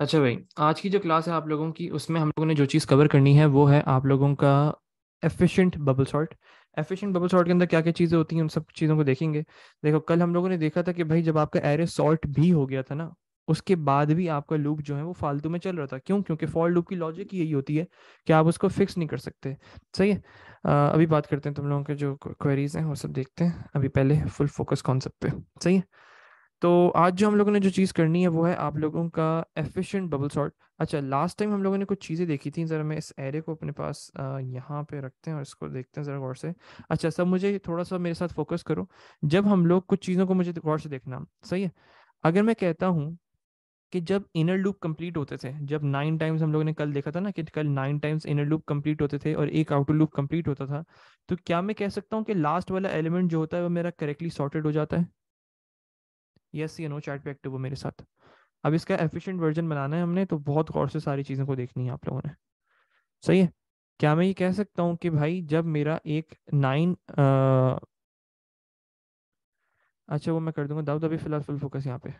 अच्छा भाई आज की जो क्लास है आप लोगों की उसमें हम लोगों ने जो चीज़ कवर करनी है वो है आप लोगों का efficient bubble sort efficient bubble sort के अंदर क्या क्या चीज़ें होती हैं उन सब चीज़ों को देखेंगे देखो कल हम लोगों ने देखा था कि भाई जब आपका एरे सॉर्ट भी हो गया था ना उसके बाद भी आपका लूप जो है वो फालतू में चल रहा था क्यों क्योंकि फॉर लूप की लॉजिक यही होती है कि आप उसको फिक्स नहीं कर सकते सही है अभी बात करते हैं तुम लोगों के जो क्वेरीज हैं वो सब देखते हैं अभी पहले फुल फोकस कॉन्सेप्ट पे सही है तो आज जो हम लोगों ने जो चीज़ करनी है वो है आप लोगों का एफिशिएंट बबल सॉर्ट अच्छा लास्ट टाइम हम लोगों ने कुछ चीज़ें देखी थी ज़रा मैं इस एरे को अपने पास यहाँ पे रखते हैं और इसको देखते हैं ज़रा गौर से अच्छा सब मुझे थोड़ा सा मेरे साथ फोकस करो जब हम लोग कुछ चीज़ों को मुझे गौर से देखना सही है अगर मैं कहता हूँ कि जब इनर लूप कंप्लीट होते थे जब नाइन टाइम्स हम लोगों ने कल देखा था ना कि कल nine times inner loop complete होते थे और एक आउटर लूप कंप्लीट होता था तो क्या मैं कह सकता हूँ कि लास्ट वाला एलिमेंट जो होता है वो मेरा करेक्टली सॉर्टेड हो जाता है यस या नो चैट पे एक्टिव हो मेरे साथ अब इसका एफिशिएंट वर्जन बनाना है हमने तो बहुत गौर से सारी चीज़ों को देखनी है आप लोगों ने सही है क्या मैं ये कह सकता हूँ कि भाई जब मेरा एक नाइन आ... अच्छा वो मैं कर दूंगा दाऊद अभी फिलहाल फुल फोकस यहाँ पे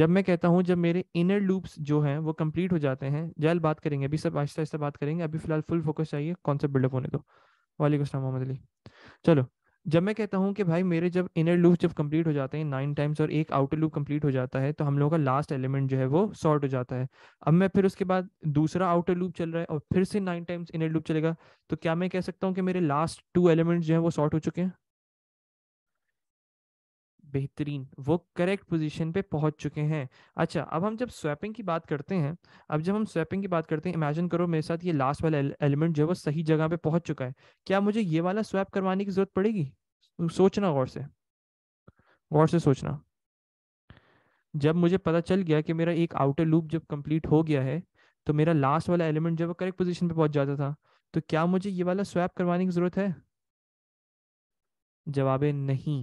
जब मैं कहता हूँ जब मेरे इनर लूप्स जो हैं वो कंप्लीट हो जाते हैं जल्द बात करेंगे अभी सब आहिस्ता आहिस्ता बात करेंगे अभी फिलहाल फुल फोकस चाहिए कॉन्सेप्ट बिल्डअप होने दो वाले अली चलो जब मैं कहता हूँ कि भाई मेरे जब इनर लूप जब कंप्लीट हो जाते हैं नाइन टाइम्स और एक आउटर लूप कंप्लीट हो जाता है तो हम लोगों का लास्ट एलिमेंट जो है वो सॉर्ट हो जाता है अब मैं फिर उसके बाद दूसरा आउटर लूप चल रहा है और फिर से नाइन टाइम्स इनर लूप चलेगा तो क्या मैं कह सकता हूँ कि मेरे लास्ट टू एलिमेंट जो है वो सॉर्ट हो चुके हैं बेहतरीन वो करेक्ट पोजीशन पे पहुंच चुके हैं अच्छा अब हम जब स्वैपिंग की बात करते हैं अब जब हम स्वैपिंग की बात करते हैं इमेजिन करो मेरे साथ ये लास्ट वाला एलिमेंट जो है वो सही जगह पे पहुंच चुका है क्या मुझे ये वाला स्वैप करवाने की जरूरत पड़ेगी सोचना गौर से गौर से सोचना जब मुझे पता चल गया कि मेरा एक आउटर लूप जब कंप्लीट हो गया है तो मेरा लास्ट वाला एलिमेंट जब करेक्ट पोजिशन पे पहुंच जाता था तो क्या मुझे ये वाला स्वैप करवाने की जरूरत है जवाब नहीं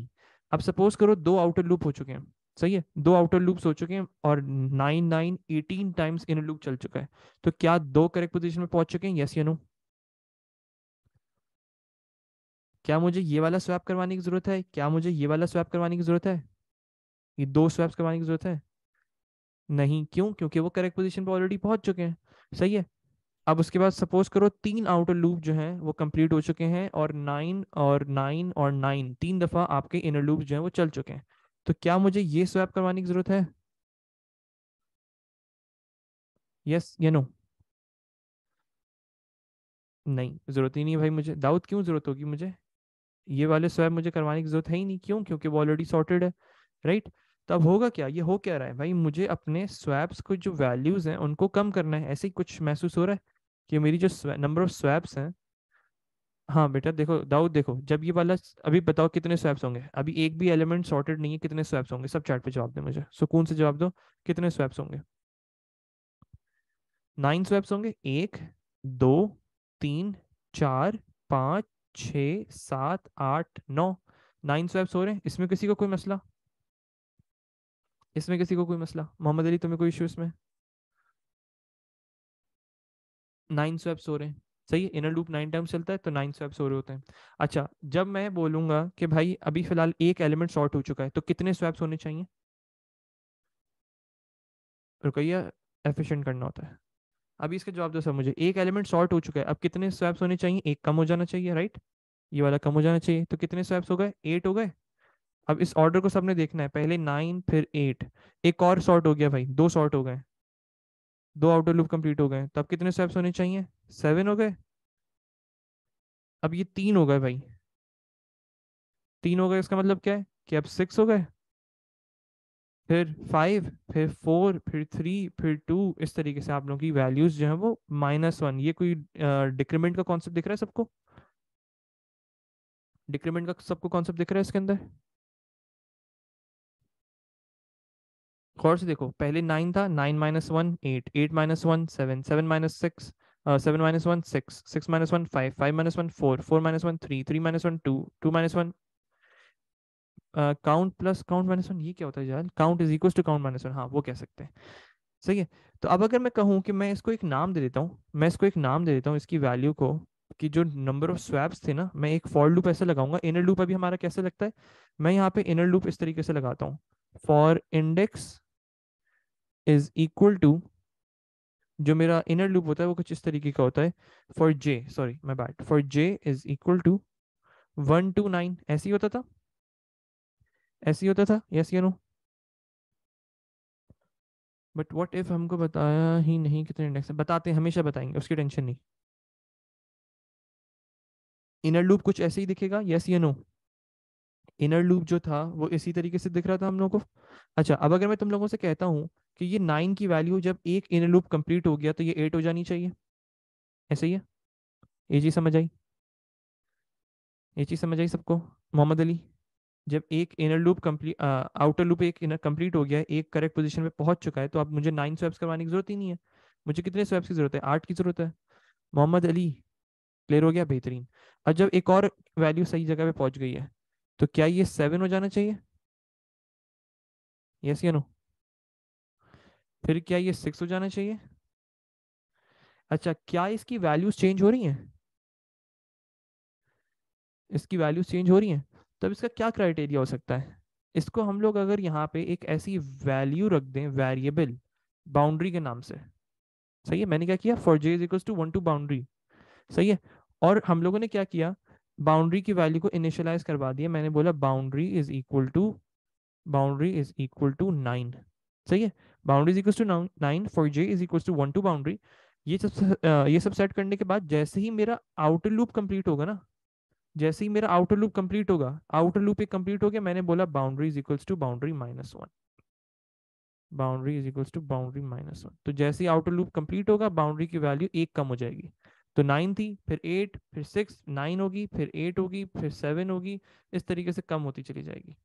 अब सपोज करो दो आउटर लूप हो चुके हैं सही है दो आउटर लूप्स हो चुके हैं और nine nine eighteen times in loop चल चुका है तो क्या दो करेक्ट पोजिशन में पहुंच चुके हैं यस यू नो क्या मुझे ये वाला स्वैप करवाने की जरूरत है क्या मुझे ये वाला स्वैप करवाने की जरूरत है ये दो स्वैप्स करवाने की जरूरत है नहीं क्यों क्योंकि वो करेक्ट पोजीशन पर ऑलरेडी पहुंच चुके हैं सही है अब उसके बाद सपोज करो तीन आउटर लूप जो हैं वो कंप्लीट हो चुके हैं और नाइन और नाइन और नाइन तीन दफा आपके इनर लूप जो हैं वो चल चुके हैं तो क्या मुझे ये स्वैप करवाने की जरूरत है यस या नो नहीं जरूरत ही नहीं भाई मुझे दाऊद क्यों जरूरत होगी मुझे ये वाले स्वैप मुझे करवाने की जरूरत है ही नहीं क्यों क्योंकि वो ऑलरेडी सॉर्टेड है राइट तो अब होगा क्या ये हो क्या रहा है भाई मुझे अपने स्वैप्स को जो वैल्यूज हैं उनको कम करना है ऐसे ही कुछ महसूस हो रहा है कि मेरी जो नंबर ऑफ स्वैप्स हैं हाँ बेटा देखो दाऊद देखो जब ये वाला अभी बताओ कितने स्वैप्स होंगे अभी एक भी एलिमेंट सॉर्टेड नहीं है कितने स्वैप्स होंगे सब चैट पे जवाब दे मुझे सुकून से जवाब दो कितने स्वैप्स होंगे नाइन स्वैप्स होंगे एक दो तीन चार पाँच छ सात आठ नौ नाइन स्वैप्स हो रहे हैं इसमें किसी को कोई मसला इसमें किसी को कोई मसला मोहम्मद अली तुम्हें कोई इशू इसमें नाइन स्वेप्स हो रहे हैं सही है इनर लूप नाइन टाइम्स चलता है तो नाइन स्वेप्स हो रहे होते हैं अच्छा जब मैं बोलूंगा कि भाई अभी फिलहाल एक एलिमेंट शॉर्ट हो चुका है तो कितने स्वेप्स होने चाहिए रुकैया एफिशिएंट करना होता है अभी इसका जवाब दो सर मुझे एक एलिमेंट शॉर्ट हो चुका है अब कितने स्वैप्स होने चाहिए एक कम हो जाना चाहिए राइट ये वाला कम हो जाना चाहिए तो कितने स्वैप्स हो गए एट हो गए अब इस ऑर्डर को सबने देखना है पहले नाइन फिर एट एक और शॉर्ट हो गया भाई दो शॉर्ट हो गए दो आउटर लूप कंप्लीट हो गए तो अब कितने स्टेप्स होने चाहिए सेवन हो गए अब ये तीन हो गए भाई तीन हो गए इसका मतलब क्या है कि अब सिक्स हो गए फिर फाइव फिर फोर फिर थ्री फिर टू इस तरीके से आप लोगों की वैल्यूज जो है वो माइनस वन ये कोई डिक्रीमेंट का कॉन्सेप्ट दिख रहा है सबको डिक्रीमेंट का सबको कॉन्सेप्ट दिख रहा है इसके अंदर गौर से देखो पहले नाइन था nine minus one eight eight minus one seven seven minus six seven minus one six six minus one five five minus one four four minus one three three minus one two two minus one count plus count minus one ये क्या होता है यार count is equal to count minus one हाँ वो कह सकते हैं सही है तो अब अगर मैं कहूँ कि मैं इसको एक नाम दे देता हूँ मैं इसको एक नाम दे देता हूँ इसकी वैल्यू को कि जो नंबर ऑफ स्वैप्स थे ना मैं एक फॉर लूप ऐसे लगाऊंगा इनर लूप अभी हमारा कैसे लगता है मैं यहाँ पे इनर लूप इस तरीके से लगाता हूँ for index is equal to जो मेरा इनर लूप होता है वो कुछ इस तरीके का होता है for J sorry my bad for J is equal to one two nine ऐसे ही होता था ऐसे ही होता था यस या नो बट व्हाट इफ हमको बताया ही नहीं कितने इंडेक्स है बताते हैं हमेशा बताएंगे उसकी टेंशन नहीं इनर लूप कुछ ऐसे ही दिखेगा यस या नो इनर लूप जो था वो इसी तरीके से दिख रहा था हम लोगों को अच्छा अब अगर मैं तुम लोगों से कहता हूँ कि ये नाइन की वैल्यू जब एक इनर लूप कंप्लीट हो गया तो ये एट हो जानी चाहिए ऐसे ही है ये चीज़ समझ आई ये चीज़ समझ आई सबको मोहम्मद अली जब एक inner loop complete outer loop एक इनर कंप्लीट हो गया एक करेक्ट पोजिशन पर पहुंच चुका है तो अब मुझे नाइन स्वेप्स करवाने की जरूरत ही नहीं है मुझे कितने स्वेप्स की जरूरत है आठ की जरूरत है मोहम्मद अली क्लियर हो गया बेहतरीन और जब एक और वैल्यू सही जगह पे पहुंच गई है तो क्या ये सेवन हो जाना चाहिए यस या नो फिर क्या ये सिक्स हो जाना चाहिए अच्छा क्या इसकी वैल्यूज चेंज हो रही हैं इसकी वैल्यूज चेंज हो रही हैं तब तो इसका क्या क्राइटेरिया हो सकता है इसको हम लोग अगर यहाँ पे एक ऐसी वैल्यू रख दें वेरिएबल बाउंड्री के नाम से सही है मैंने क्या किया for J is equal to one two boundary सही है और हम लोगों ने क्या किया बाउंड्री की वैल्यू को इनिशियलाइज करवा दिया मैंने बोला boundary is equal to boundary is equal to nine सही है boundary is equal to nine for J is equal to one two boundary ये सब ये सब सेट करने के बाद जैसे ही मेरा आउटर लूप कंप्लीट होगा ना जैसे ही मेरा आउटर लूप कंप्लीट होगा आउटर लूप एक कंप्लीट हो गया मैंने बोला boundary is equals to boundary minus one boundary is equals to boundary minus one तो जैसे ही आउटर लूप कंप्लीट होगा बाउंड्री की वैल्यू एक कम हो जाएगी तो नाइन थी फिर एट फिर सिक्स नाइन होगी फिर एट होगी फिर सेवन होगी इस तरीके से कम होती चली जाएगी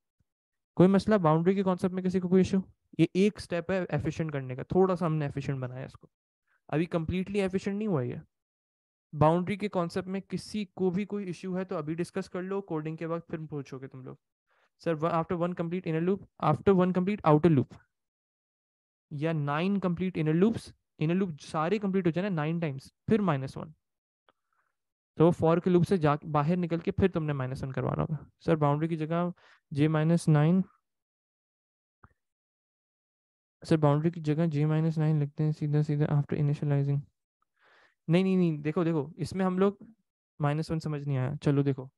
कोई मसला बाउंड्री के कॉन्सेप्ट में किसी को कोई इशू ये एक स्टेप है एफिशिएंट करने का थोड़ा सा हमने एफिशिएंट बनाया इसको अभी कम्प्लीटली एफिशिएंट नहीं हुआ ये बाउंड्री के कॉन्सेप्ट में किसी को भी कोई इशू है तो अभी डिस्कस कर लो कोडिंग के वक्त फिर पूछोगे तुम लोग sir after one complete inner loop after one complete outer loop या nine complete inner loops inner loop सारे कंप्लीट हो जाए ना नाइन टाइम्स फिर माइनस वन तो फॉर के लूप से जा बाहर निकल के फिर तुमने माइनस वन करवाना होगा सर बाउंड्री की जगह J minus nine sir boundary की जगह जे माइनस नाइन लिखते हैं सीधा सीधा आफ्टर इनिशियलाइजिंग नहीं नहीं नहीं देखो देखो इसमें हम लोग माइनस वन समझ नहीं आया चलो देखो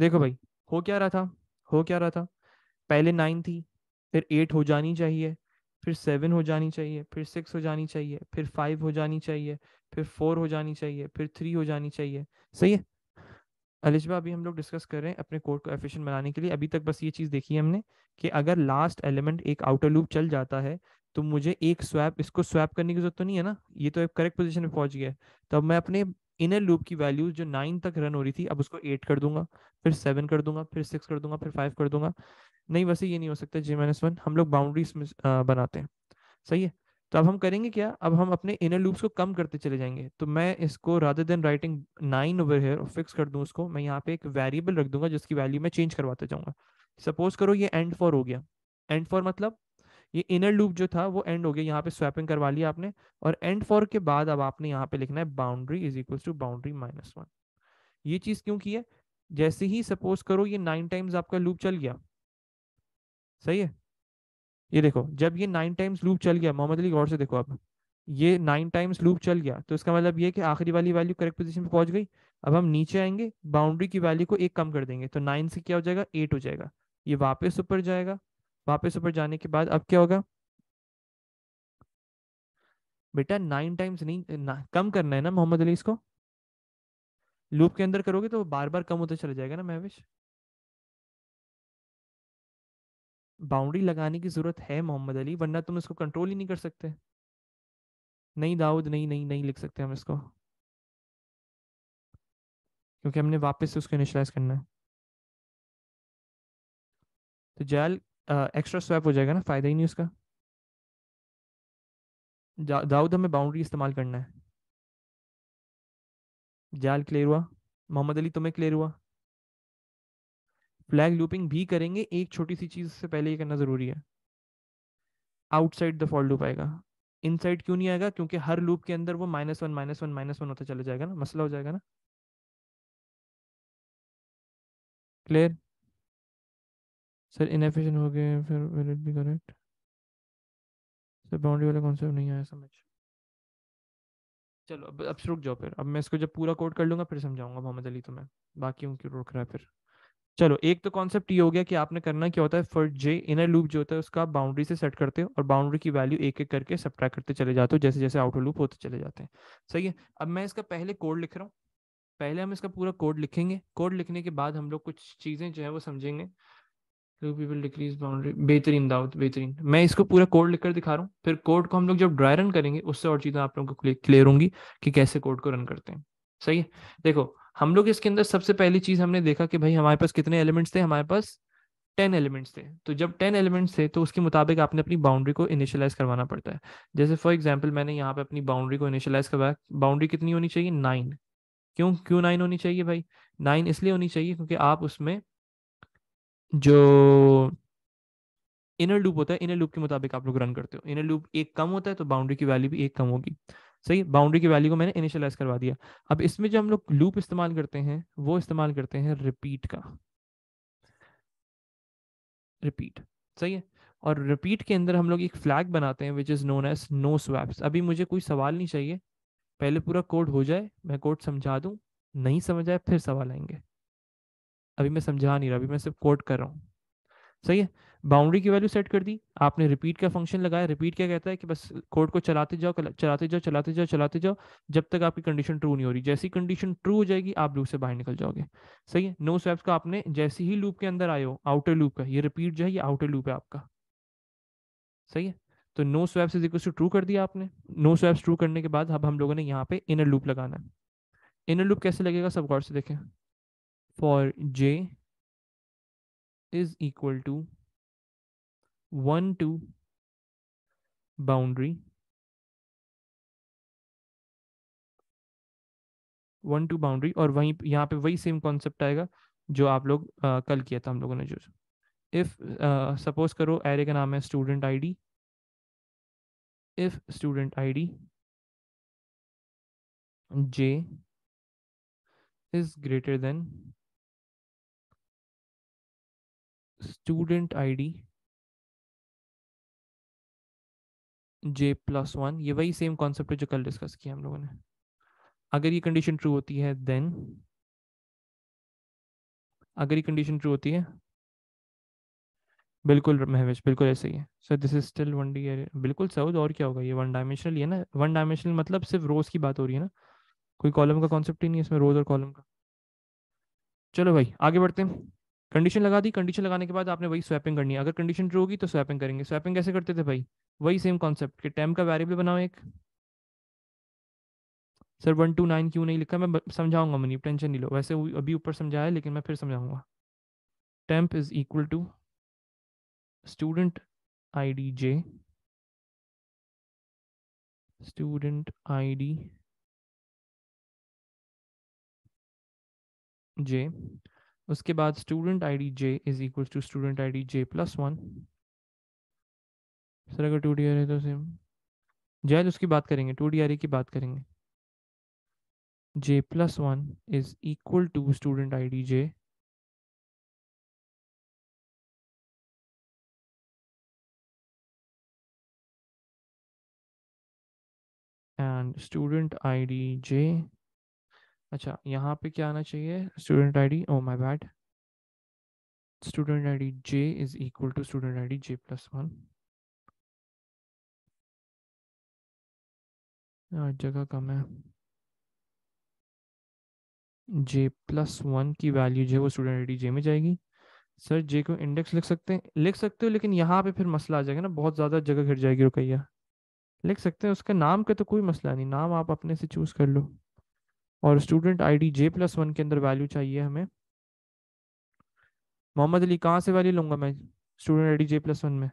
देखो भाई हो क्या रहा था हो क्या रहा था पहले नाइन थी फिर एट हो जानी चाहिए फिर सेवन हो जानी चाहिए फिर सिक्स हो जानी चाहिए फिर फाइव हो जानी चाहिए फिर फोर हो जानी चाहिए फिर थ्री हो जानी चाहिए सही है अलिजबा अभी हम लोग डिस्कस कर रहे हैं अपने कोड को एफिशिएंट बनाने के लिए अभी तक बस ये चीज़ देखी है हमने कि अगर लास्ट एलिमेंट एक आउटर लूप चल जाता है तो मुझे एक स्वैप इसको स्वैप करने की जरूरत तो नहीं है ना ये तो एक करेक्ट पोजिशन पे पहुंच गया है तो अब मैं अपने इनर लूप की वैल्यूज जो नाइन तक रन हो रही थी अब उसको एट कर दूंगा फिर सेवन कर दूंगा फिर सिक्स कर दूंगा फिर फाइव कर दूंगा नहीं वैसे ये नहीं हो सकता जे माइनस वन हम लोग बाउंड्रीज बनाते हैं सही है तो अब हम करेंगे क्या अब हम अपने इनर लूप्स को कम करते चले जाएंगे तो मैं इसको rather than writing nine over here और फिक्स कर दूँ उसको मैं यहाँ पे एक वेरिएबल रख दूंगा जिसकी वैल्यू मैं चेंज करवाते जाऊँगा सपोज करो ये एंड फॉर हो गया एंड फॉर मतलब ये इनर लूप जो था वो एंड हो गया यहाँ पे स्वैपिंग करवा लिया आपने और एंड फॉर के बाद अब आपने यहाँ पे लिखना है boundary is equal to boundary minus one ये चीज क्यों की है जैसे ही सपोज करो ये नाइन टाइम्स आपका लूप चल गया सही है ये देखो जब ये नाइन टाइम्स लूप चल गया मोहम्मद अली गौर से देखो आप ये नाइन टाइम्स लूप चल गया तो इसका मतलब ये कि आखिरी वाली वैल्यू करेक्ट पोजीशन पे पहुंच गई अब हम नीचे आएंगे बाउंड्री की वैल्यू को एक कम कर देंगे तो नाइन से क्या हो जाएगा एट हो जाएगा ये वापस ऊपर जाएगा वापस ऊपर जाने के बाद अब क्या होगा बेटा नाइन टाइम्स नहीं ना, कम करना है ना मोहम्मद अली इसको लूप के अंदर करोगे तो बार बार कम होता चला जाएगा ना महविश बाउंड्री लगाने की जरूरत है मोहम्मद अली वरना तुम इसको कंट्रोल ही नहीं कर सकते नहीं दाऊद नहीं नहीं नहीं लिख सकते हम इसको क्योंकि हमने वापस से उसको इनिशलाइज करना है तो जैल एक्स्ट्रा स्वैप हो जाएगा ना फायदा ही नहीं उसका दाऊद हमें बाउंड्री इस्तेमाल करना है जाल क्लियर हुआ मोहम्मद अली तुम्हें क्लियर हुआ फ्लैग लूपिंग भी करेंगे एक छोटी सी चीज से पहले ये करना जरूरी है आउटसाइड द फॉल्ट लूप आएगा इनसाइड क्यों नहीं आएगा क्योंकि हर लूप के अंदर वो minus one minus one minus one होता चला जाएगा ना मसला हो जाएगा ना क्लियर सर इनफिशेंट हो गए फिर will it be correct sir boundary वाला कॉन्सेप्ट नहीं आया समझ चलो अब अब रुक जाओ फिर अब मैं इसको जब पूरा कोड कर लूंगा फिर समझाऊंगा मोहम्मद अली तुम्हें बाकी क्यों रोक रहा है फिर चलो एक तो कॉन्सेप्ट ये हो गया कि आपने करना क्या होता है फॉर जे इनर लूप जो होता है उसका बाउंड्री से सेट करते हो और बाउंड्री की वैल्यू एक एक करके सब्ट्रैक करते चले जाते हो जैसे जैसे आउटर लूप होते चले जाते हैं सही है अब मैं इसका पहले कोड लिख रहा हूँ पहले हम इसका पूरा कोड लिखेंगे कोड लिखने के बाद हम लोग कुछ चीज़ें जो है वो समझेंगे डिक्रीज बाउंड्री बेहतरीन दाऊद बेहतरीन मैं इसको पूरा कोड लिखकर दिखा रहा हूँ फिर कोड को हम लोग जब ड्राई रन करेंगे उससे और चीज़ें आप लोगों को क्लियर होंगी कि कैसे कोड को रन करते हैं सही है देखो हम लोग इसके अंदर सबसे पहली चीज़ हमने देखा कि भाई हमारे पास कितने एलिमेंट्स थे हमारे पास टेन एलिमेंट्स थे तो जब टेन एलिमेंट्स थे तो उसके मुताबिक आपने अपनी बाउंड्री को इनिशियलाइज करवाना पड़ता है जैसे फॉर एग्जाम्पल मैंने यहाँ पे अपनी बाउंड्री को इनिशियलाइज करवाया बाउंड्री कितनी होनी चाहिए नाइन क्यों क्यों नाइन होनी चाहिए भाई नाइन इसलिए होनी चाहिए क्योंकि आप उसमें जो इनर लूप होता है इनर लूप के मुताबिक आप लोग रन करते हो इनर लूप एक कम होता है तो बाउंड्री की वैल्यू भी एक कम होगी सही बाउंड्री की वैल्यू को मैंने इनिशियलाइज करवा दिया अब इसमें जो हम लोग लूप इस्तेमाल करते हैं वो इस्तेमाल करते हैं रिपीट का रिपीट सही है और रिपीट के अंदर हम लोग एक फ्लैग बनाते हैं which is known as no swaps अभी मुझे कोई सवाल नहीं चाहिए पहले पूरा कोड हो जाए मैं कोड समझा दूँ नहीं समझ आए फिर सवाल आएंगे अभी मैं समझा नहीं रहा अभी मैं सिर्फ कोट कर रहा हूँ सही है बाउंड्री की वैल्यू सेट कर दी आपने रिपीट का फंक्शन लगाया रिपीट क्या कहता है कि बस कोड को चलाते जाओ चलाते जाओ चलाते जाओ चलाते जाओ जब तक आपकी कंडीशन ट्रू नहीं हो रही जैसी कंडीशन ट्रू हो जाएगी आप लूप से बाहर निकल जाओगे सही है नो स्वैप्स का आपने जैसे ही लूप के अंदर आए हो आउटर लूप का ये रिपीट जो है ये आउटर लूप है आपका सही है तो no swaps is equal to true कर दिया आपने नो स्वैप्स ट्रू करने के बाद अब हम लोगों ने यहाँ पे इनर लूप लगाना है इनर लूप कैसे लगेगा सब गौर से देखें for J is equal to 1 to boundary 1 to boundary और वहीं यहाँ पे वही सेम कॉन्सेप्ट आएगा जो आप लोग आ, कल किया था हम लोगों ने जो इफ सपोज करो एरे का नाम है student ID if student ID J is greater than student ID J plus one ये वही सेम कॉन्सेप्ट है जो कल डिस्कस किया हम लोगों ने अगर ये कंडीशन ट्रू होती है देन अगर ये कंडीशन ट्रू होती है बिल्कुल महवेश बिल्कुल ऐसे ही है so this is still one D बिल्कुल सऊद और क्या होगा ये वन डायमेंशनल है ना वन डायमेंशनल मतलब सिर्फ रोज की बात हो रही है ना कोई कॉलम का कॉन्सेप्ट ही नहीं है इसमें रोज और कॉलम का चलो भाई आगे बढ़ते हैं कंडीशन लगा दी कंडीशन लगाने के बाद आपने वही स्वैपिंग करनी है अगर कंडीशन ट्रू होगी तो स्वैपिंग करेंगे स्वैपिंग कैसे करते थे भाई वही सेम कॉन्सेप्ट कि टेम का वेरिएबल बनाओ एक सर वन टू नाइन क्यों नहीं लिखा मैं समझाऊंगा मनी टेंशन नहीं लो वैसे अभी ऊपर समझाया लेकिन मैं फिर समझाऊंगा temp is equal to student I D J student I D J उसके बाद student I D J is equal to student I D J plus one sir अगर टू डी आर है तो सेम जैल उसकी बात करेंगे to D R A की बात करेंगे J plus one is equal to student I D J student I D J अच्छा यहाँ पे क्या आना चाहिए student I D oh my bad student I D J is equal to student I D J plus one जगह कम है J plus one की वैल्यू जो है वो स्टूडेंट आई डी जे में जाएगी सर जे को इंडेक्स लिख सकते हैं लिख सकते हो लेकिन यहाँ पे फिर मसला आ जाएगा ना बहुत ज़्यादा जगह घिर जाएगी रुकैया लिख सकते हैं उसके नाम का तो कोई मसला नहीं नाम आप अपने से चूज़ कर लो और student ID J plus one के अंदर वैल्यू चाहिए हमें मोहम्मद अली कहाँ से वैल्यू लूंगा मैं student ID J plus one में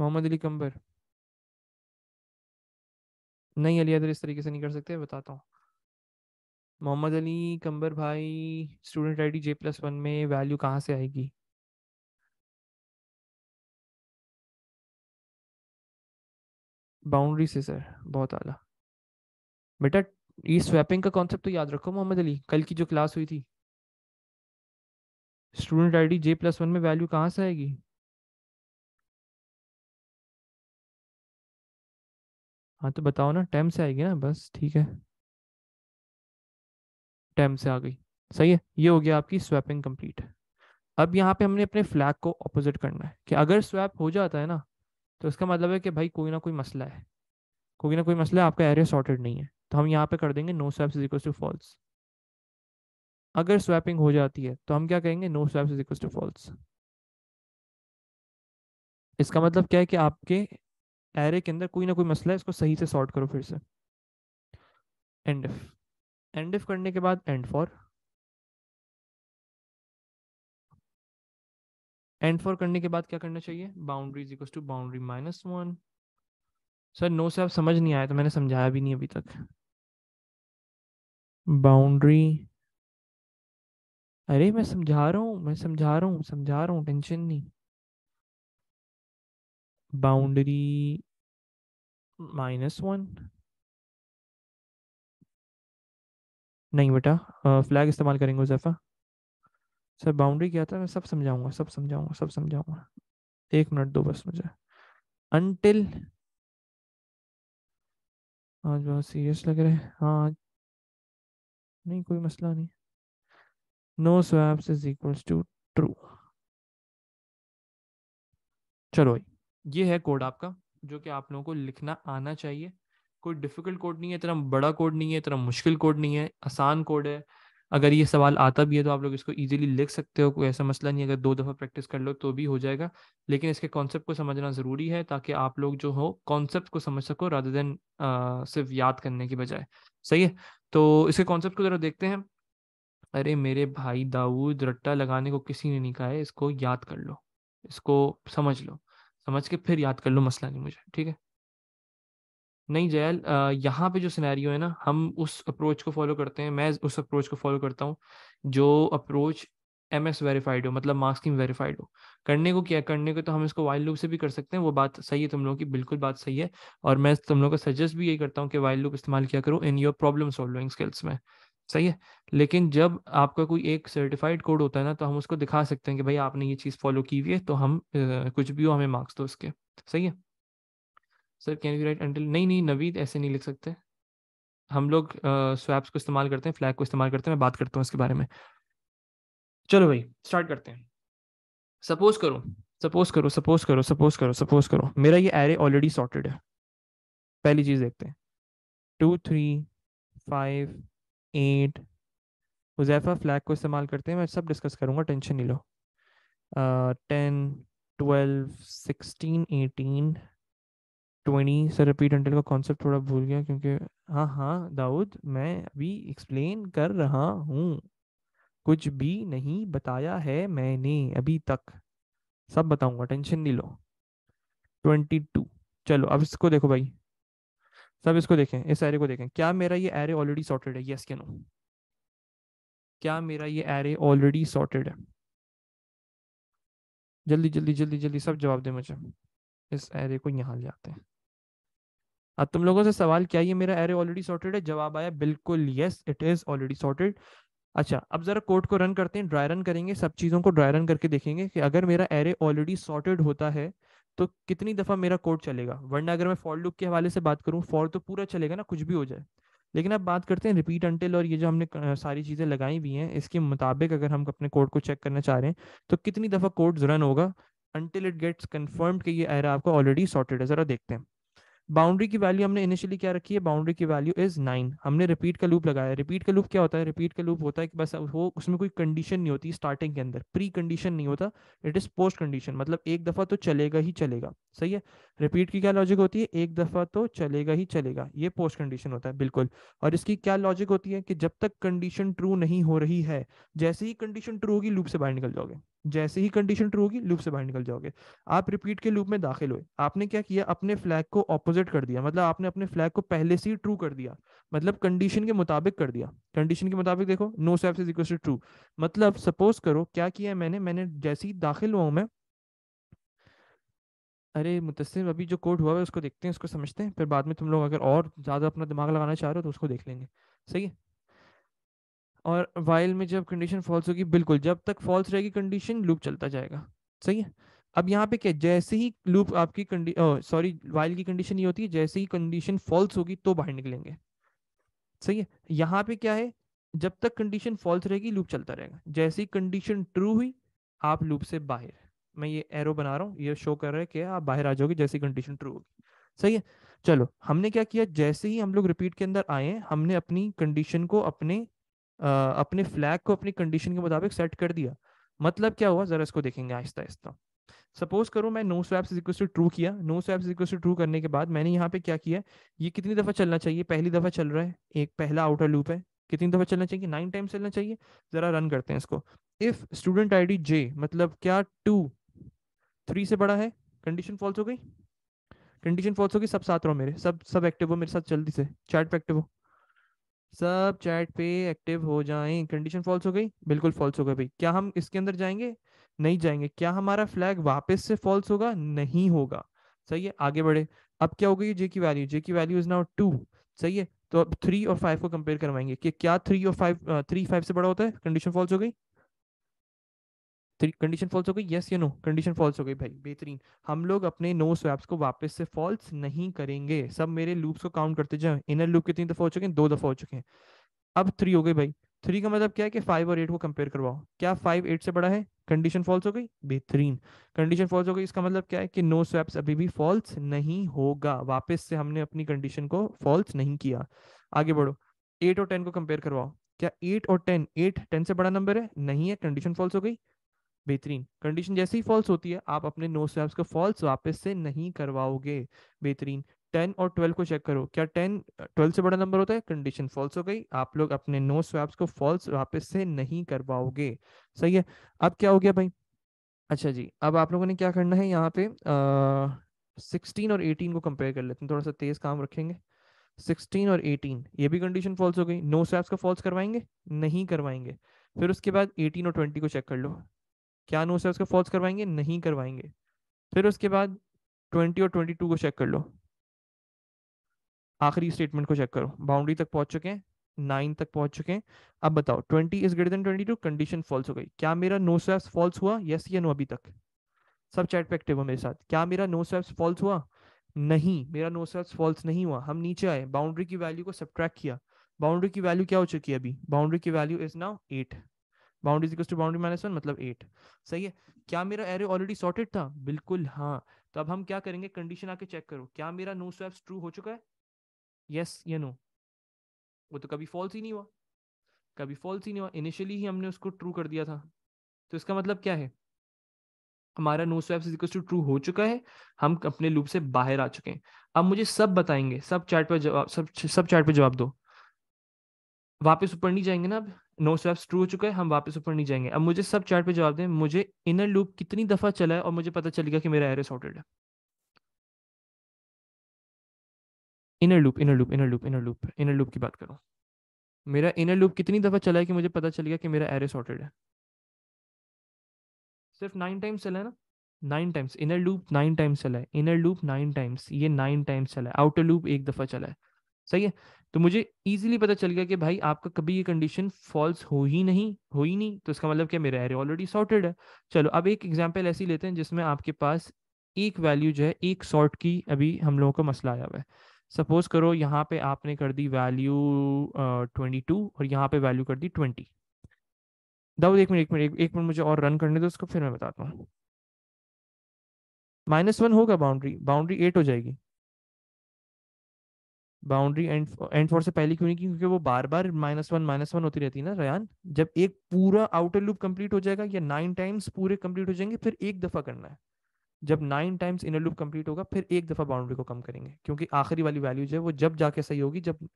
मोहम्मद अली कंबर नहीं अली अदर इस तरीके से नहीं कर सकते बताता हूँ मोहम्मद अली कंबर भाई student ID J plus one में वैल्यू कहाँ से आएगी बाउंड्री से सर बहुत आला बेटा ये स्वैपिंग का कॉन्सेप्ट तो याद रखो मोहम्मद अली कल की जो क्लास हुई थी student ID J plus one में वैल्यू कहाँ से आएगी हाँ तो बताओ ना टेम से आएगी ना बस ठीक है टेम से आ गई सही है ये हो गया आपकी स्वैपिंग कंप्लीट अब यहाँ पे हमने अपने फ्लैग को ऑपोजिट करना है कि अगर स्वैप हो जाता है ना तो इसका मतलब है कि भाई कोई ना कोई मसला है कोई ना कोई मसला है आपका एरिया सॉर्टेड नहीं है तो हम यहाँ पे कर देंगे no swaps is equals to false अगर स्वैपिंग हो जाती है तो हम क्या कहेंगे no swaps is equals to false इसका मतलब क्या है कि आपके एरे के अंदर कोई ना कोई मसला है इसको सही से सॉर्ट करो फिर से एंड एफ एंड करने के बाद एंड फॉर एंड फॉर करने के बाद क्या करना चाहिए boundaries equal to boundary minus one sir no से आप समझ नहीं आया तो मैंने समझाया भी नहीं अभी तक बाउंड्री अरे मैं समझा रहा हूँ मैं समझा रहा हूँ समझा रहा हूँ टेंशन नहीं बाउंड्री माइनस वन नहीं बेटा फ्लैग इस्तेमाल करेंगे जैफा सर बाउंड्री क्या था मैं सब समझाऊंगा सब समझाऊंगा सब समझाऊंगा एक मिनट दो बस मुझे अनटिल आज बहुत सीरियस लग रहे हाँ नहीं कोई मसला नहीं no swaps is equals to true चलो ये है कोड आपका जो कि आप लोगों को लिखना आना चाहिए कोई डिफिकल्ट कोड नहीं है इतना बड़ा कोड नहीं है इतना मुश्किल कोड नहीं है आसान कोड है अगर ये सवाल आता भी है तो आप लोग इसको ईजिली लिख सकते हो कोई ऐसा मसला नहीं अगर दो दफ़ा प्रैक्टिस कर लो तो भी हो जाएगा लेकिन इसके कॉन्सेप्ट को समझना ज़रूरी है ताकि आप लोग जो हो कॉन्सेप्ट को समझ सको रादर देन सिर्फ याद करने के बजाय सही है तो इसके कॉन्सेप्ट को ज़रा देखते हैं अरे मेरे भाई दाऊद रट्टा लगाने को किसी ने नहीं कहा है इसको याद कर लो इसको समझ लो समझ के फिर याद कर लो मसला नहीं मुझे ठीक है नहीं जयल यहाँ पे जो सिनेरियो है ना हम उस अप्रोच को फॉलो करते हैं मैं उस अप्रोच को फॉलो करता हूँ जो अप्रोच एम एस वेरीफाइड हो मतलब मास्किंग वेरीफाइड हो करने को क्या करने को तो हम इसको वाइल्ड लूप से भी कर सकते हैं वो बात सही है तुम लोगों की बिल्कुल बात सही है और मैं तुम लोगों को सजेस्ट भी यही करता हूँ कि वाइल्ड लूप इस्तेमाल किया करो in your problem solving skills में सही है लेकिन जब आपका कोई एक सर्टिफाइड कोड होता है ना तो हम उसको दिखा सकते हैं कि भाई आपने ये चीज़ फॉलो की हुई है तो हम कुछ भी हो हमें मार्क्स दो उसके सही है sir can you write until नहीं नहीं नवीद ऐसे नहीं लिख सकते हम लोग स्वैप्स को इस्तेमाल करते हैं फ्लैग को इस्तेमाल करते हैं मैं बात करता हूँ इसके बारे में चलो भाई स्टार्ट करते हैं सपोज करो सपोज करो सपोज करो सपोज करो सपोज करो मेरा ये एरे ऑलरेडी सॉर्टेड है पहली चीज़ देखते हैं two three five eight Huzaifa flag को इस्तेमाल करते हैं मैं सब डिस्कस करूँगा टेंशन नहीं लो ten twelve sixteen eighteen twenty sir repeat until का कॉन्सेप्ट थोड़ा भूल गया क्योंकि हाँ हाँ दाऊद मैं अभी एक्सप्लेन कर रहा हूँ कुछ भी नहीं बताया है मैंने अभी तक सब बताऊंगा टेंशन नहीं लो ट्वेंटी टू चलो अब इसको देखो भाई सब इसको देखें इस एरे को देखें क्या मेरा ये एरे ऑलरेडी सॉर्टेड है यस के नो क्या मेरा ये एरे ऑलरेडी सॉर्टेड है जल्दी जल्दी जल्दी जल्दी सब जवाब दें मुझे इस एरे को यहाँ ले आते हैं अब तुम लोगों से सवाल क्या ये मेरा एरे ऑलरेडी सॉर्टेड है जवाब आया बिल्कुल yes it is already sorted अच्छा अब जरा कोड को रन करते हैं ड्राई रन करेंगे सब चीज़ों को ड्राई रन करके देखेंगे कि अगर मेरा एरे ऑलरेडी सॉर्टेड होता है तो कितनी दफ़ा मेरा कोड चलेगा वरना अगर मैं फॉर लुक के हवाले से बात करूँ फॉर तो पूरा चलेगा ना कुछ भी हो जाए लेकिन अब बात करते हैं रिपीट अंटिल और ये जो हमने सारी चीज़ें लगाई हुई हैं इसके मुताबिक अगर हम अपने कोड को चेक करना चाह रहे हैं तो कितनी दफ़ा कोड रन होगा अंटिल इट गेट्स कन्फर्म्ड कि ये एरा आपका ऑलरेडी सॉर्टेड है ज़रा देखते हैं बाउंड्री की वैल्यू हमने इनिशियली क्या रखी है बाउंड्री की वैल्यू इज नाइन हमने रिपीट का लूप लगाया रिपीट का लूप क्या होता है रिपीट का लूप होता है कि बस वो उसमें कोई कंडीशन नहीं होती स्टार्टिंग के अंदर प्री कंडीशन नहीं होता इट इज पोस्ट कंडीशन मतलब एक दफा तो चलेगा ही चलेगा सही है रिपीट की क्या लॉजिक होती है एक दफा तो चलेगा ही चलेगा ये पोस्ट कंडीशन होता है बिल्कुल और इसकी क्या लॉजिक होती है कि जब तक कंडीशन ट्रू नहीं हो रही है जैसे ही कंडीशन ट्रू होगी लूप से बाहर निकल जाओगे जैसे ही कंडीशन ट्रू होगी लूप से बाहर निकल जाओगे आप रिपीट के लूप में दाखिल हुए आपने क्या किया अपने फ्लैग को ऑपोजिट कर दिया मतलब आपने अपने फ्लैग को पहले से ही ट्रू कर दिया मतलब कंडीशन के मुताबिक कर दिया कंडीशन के मुताबिक देखो no safe is equal to true मतलब सपोज करो क्या किया मैंने मैंने जैसे ही दाखिल हुआ हूं मैं अरे मुतसिम अभी जो कोड हुआ है उसको देखते हैं उसको समझते हैं फिर बाद में तुम लोग अगर और ज़्यादा अपना दिमाग लगाना चाह रहे हो तो उसको देख लेंगे सही है और वाइल में जब कंडीशन फॉल्स होगी बिल्कुल जब तक फॉल्स रहेगी कंडीशन लूप चलता जाएगा सही है अब यहाँ पे क्या जैसे ही लूप आपकी सॉरी वाइल की कंडीशन ये होती है जैसे ही कंडीशन फॉल्स होगी तो बाहर निकलेंगे सही है यहाँ पे क्या है जब तक कंडीशन फॉल्स रहेगी लूप चलता रहेगा जैसे ही कंडीशन ट्रू हुई आप लूप से बाहर मैं ये एरो बना रहा हूँ ये शो कर रहा है कि आप बाहर आ जाओगे जैसे कंडीशन ट्रू होगी सही है चलो हमने क्या किया जैसे ही हम लोग रिपीट के अंदर आए हमने अपनी कंडीशन को अपने अपने फ्लैग को अपनी कंडीशन के मुताबिक सेट कर दिया मतलब क्या हुआ जरा इसको देखेंगे आहिस्ता आहिस्ता सपोज करो मैं no swap is equal to true किया no swap is equal to true करने के बाद मैंने यहाँ पे क्या किया ये कितनी दफा चलना चाहिए पहली दफा चल रहा है एक पहला आउटर लूप है कितनी दफा चलना चाहिए नाइन टाइम चलना चाहिए जरा रन करते हैं इसको इफ स्टूडेंट आईडी जे मतलब क्या टू थ्री से बड़ा है कंडीशन फॉल्स हो गई कंडीशन फॉल्स हो गई सब साथ रहो मेरे सब सब एक्टिव हो मेरे साथ जल्दी से चैट पे एक्टिव हो सब चैट पे एक्टिव हो जाएं कंडीशन फॉल्स हो गई बिल्कुल फॉल्स हो गई भाई क्या हम इसके अंदर जाएंगे नहीं जाएंगे क्या हमारा फ्लैग वापस से फॉल्स होगा नहीं होगा सही है आगे बढ़े अब क्या हो गई जे की वैल्यू जे की वैल्यू इज नाउ टू सही है तो अब थ्री और फाइव को कंपेयर करवाएंगे कि क्या थ्री और फाइव थ्री फाइव से बड़ा होता है कंडीशन फॉल्स हो गई तो कंडीशन फॉल्स हो गई yes you know condition false हो गई भाई बेहतरीन हम लोग अपने नो स्वैप्स को वापस से फॉल्स नहीं करेंगे सब मेरे लूप्स को काउंट करते जाए इनर लूप कितनी दफा हो चुके हैं दो दफा हो चुके हैं अब थ्री हो गए भाई थ्री का मतलब क्या है कि फाइव और एट को कंपेयर करवाओ क्या फाइव एट से बड़ा है कंडीशन फॉल्स हो गई बेहतरीन कंडीशन फॉल्स हो गई इसका मतलब क्या है कि नो स्वैप्स अभी भी फॉल्स नहीं होगा वापस से हमने अपनी कंडीशन को फॉल्स नहीं किया आगे बढ़ो एट और टेन को कंपेयर करवाओ क्या एट और टेन एट टेन से बड़ा नंबर है नहीं है कंडीशन फॉल्स हो गई बेहतरीन कंडीशन जैसे ही फॉल्स होती है आप अपने नो स्वैप्स को फॉल्स वापस से नहीं करवाओगे बेहतरीन टेन और ट्वेल्व को चेक करो क्या टेन ट्वेल्व से बड़ा नंबर होता है कंडीशन फॉल्स हो गई आप लोग अपने नो स्वैप्स को फॉल्स वापस से नहीं करवाओगे सही है अब क्या हो गया भाई अच्छा जी अब आप लोगों ने क्या करना है यहाँ पे सिक्सटीन और एटीन को कंपेयर कर लेते हैं थोड़ा सा तेज काम रखेंगे सिक्सटीन और एटीन ये भी कंडीशन फॉल्स हो गई नो स्वैप्स का फॉल्स करवाएंगे नहीं करवाएंगे फिर उसके बाद एटीन और ट्वेंटी को चेक कर लो क्या नो है उसका फॉल्स करवाएंगे नहीं करवाएंगे फिर उसके बाद ट्वेंटी और ट्वेंटी टू को चेक कर लो आखिरी स्टेटमेंट को चेक करो बाउंड्री तक पहुंच चुके हैं नाइन तक पहुंच चुके हैं अब बताओ twenty is greater than twenty two condition false हो गई क्या मेरा नो स्वैप्स फॉल्स हुआ यस या नो अभी तक सब चैट पे एक्टिव हो मेरे साथ क्या मेरा नो स्वैप्स फॉल्स हुआ नहीं मेरा नो स्वैप्स फॉल्स नहीं हुआ हम नीचे आए बाउंड्री की वैल्यू को सब्ट्रैक्ट किया बाउंड्री की वैल्यू क्या हो चुकी है अभी बाउंड्री की value is now eight boundaries equal to boundary minus one मतलब एट सही है क्या मेरा एरे ऑलरेडी सॉर्टेड था बिल्कुल हाँ तो अब हम क्या करेंगे कंडीशन आके चेक करो क्या मेरा नो स्वैप्स ट्रू हो चुका है यस या नो वो तो कभी फॉल्स ही नहीं हुआ कभी फॉल्स ही नहीं हुआ इनिशियली ही हमने उसको ट्रू कर दिया था तो इसका मतलब क्या है हमारा no swaps is to true हो चुका है हम अपने लूप से बाहर आ चुके हैं अब मुझे सब बताएंगे सब चैट पर जवाब सब सब चैट पर जवाब दो वापस ऊपर नहीं जाएंगे ना अब नो स्लैप्स ट्रू हो चुका है हम वापस ऊपर नहीं जाएंगे अब मुझे सब चार्ट पे जवाब दें मुझे इनर लूप कितनी दफ़ा चला है और मुझे पता चल गया कि मेरा एरे सॉर्टेड है inner loop inner loop inner loop inner loop inner loop की बात करो मेरा इनर लूप कितनी दफ़ा चला है कि मुझे पता चल गया कि मेरा एरे सॉर्टेड है सिर्फ नाइन टाइम्स चला है ना nine times inner loop nine times चला है इनर लूप नाइन टाइम्स ये नाइन टाइम्स चला है आउटर लूप एक दफ़ा चला है सही है तो मुझे इजीली पता चल गया कि भाई आपका कभी ये कंडीशन फॉल्स हो ही नहीं हो ही नहीं तो इसका मतलब क्या मेरा एरे ऑलरेडी सॉर्टेड है चलो अब एक एग्जाम्पल ऐसी लेते हैं जिसमें आपके पास एक वैल्यू जो है एक सॉर्ट की अभी हम लोगों का मसला आया हुआ है सपोज करो यहाँ पे आपने कर दी वैल्यू ट्वेंटी टू और यहाँ पे वैल्यू कर दी ट्वेंटी दाऊद एक मिनट एक मिनट एक मिनट मुझे और रन करने दो उसको फिर मैं बताता हूँ माइनस वन होगा बाउंड्री बाउंड्री एट हो जाएगी बाउंड्री एंड एंड फोर से पहले क्यों नहीं क्योंकि वो बार बार माइनस वन माइनस वन होती रहती है ना रयान जब एक पूरा आउटर लूप कंप्लीट हो जाएगा या नाइन टाइम्स पूरे कंप्लीट हो जाएंगे फिर एक दफा करना है जब nine times inner loop complete होगा फिर एक दफा बाउंड्री को कम करेंगे क्योंकि आखिरी वाली वैल्यू जो है वो जब जाके सही होगी जब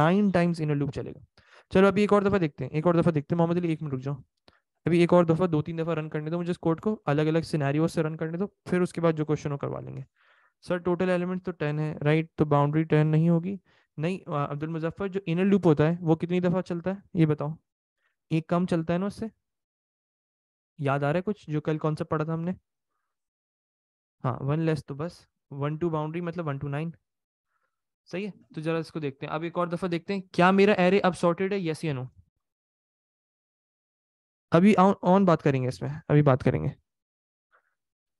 नाइन टाइम्स इनर लूप चलेगा चलो अभी एक और दफा देखते हैं एक और दफा देखते हैं मोहम्मद अली एक मिनट रुक जाओ अभी एक और दफा दो तीन दफा रन करने दो मुझे इस कोड को अलग अलग सिनेरियो से रन करने दो फिर उसके बाद जो क्वेश्चन हो करवा लेंगे सर टोटल एलिमेंट तो टेन है राइट तो बाउंड्री टेन नहीं होगी नहीं अब्दुल मुजफ्फर जो इनर लूप होता है वो कितनी दफ़ा चलता है ये बताओ एक कम चलता है ना उससे याद आ रहा है कुछ जो कल कॉन्सेप्ट पढ़ा था हमने हाँ वन लेस तो बस वन टू बाउंड्री मतलब वन टू नाइन सही है तो जरा इसको देखते हैं अब एक और दफ़ा देखते हैं क्या मेरा एरे अब सॉर्टेड है यस या नो अभी ऑन बात करेंगे इसमें अभी बात करेंगे